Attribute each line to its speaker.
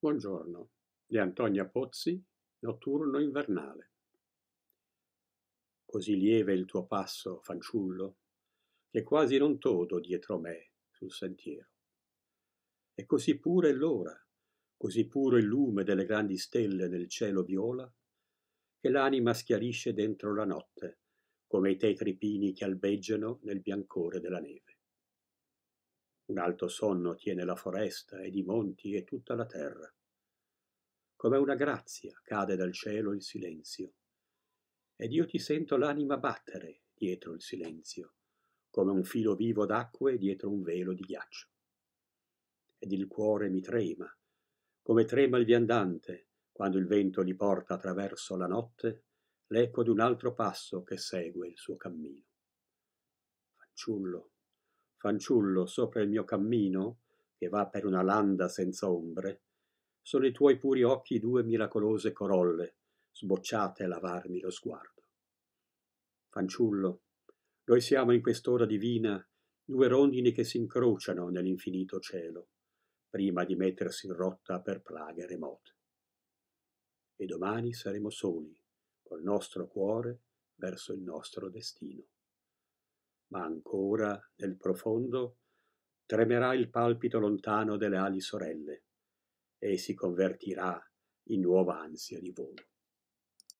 Speaker 1: Buongiorno di Antonia Pozzi, Notturno invernale. Così lieve il tuo passo, fanciullo, che quasi non todo dietro me sul sentiero. E così pure l'ora, così puro il lume delle grandi stelle nel cielo viola, che l'anima schiarisce dentro la notte, come i tetri pini che albeggiano nel biancore della neve. Un alto sonno tiene la foresta ed i monti e tutta la terra. Come una grazia cade dal cielo il silenzio. Ed io ti sento l'anima battere dietro il silenzio, come un filo vivo d'acque dietro un velo di ghiaccio. Ed il cuore mi trema, come trema il viandante quando il vento gli porta attraverso la notte l'eco di un altro passo che segue il suo cammino. Fanciullo, fanciullo sopra il mio cammino, che va per una landa senza ombre, sono i tuoi puri occhi due miracolose corolle, sbocciate a lavarmi lo sguardo. Fanciullo, noi siamo in quest'ora divina due rondini che si incrociano nell'infinito cielo, prima di mettersi in rotta per plaghe remote. E domani saremo soli, col nostro cuore verso il nostro destino ma ancora, nel profondo, tremerà il palpito lontano delle ali sorelle e si convertirà in nuova ansia di volo.